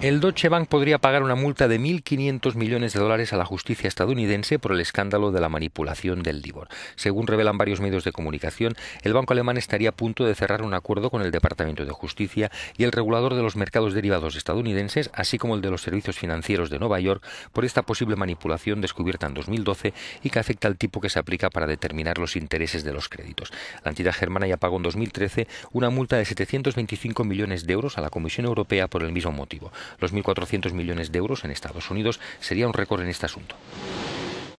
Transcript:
El Deutsche Bank podría pagar una multa de 1.500 millones de dólares a la justicia estadounidense por el escándalo de la manipulación del Libor. Según revelan varios medios de comunicación, el banco alemán estaría a punto de cerrar un acuerdo con el Departamento de Justicia y el regulador de los mercados derivados estadounidenses, así como el de los servicios financieros de Nueva York, por esta posible manipulación descubierta en 2012 y que afecta al tipo que se aplica para determinar los intereses de los créditos. La entidad germana ya pagó en 2013 una multa de 725 millones de euros a la Comisión Europea por el mismo motivo los 1.400 millones de euros en Estados Unidos sería un récord en este asunto.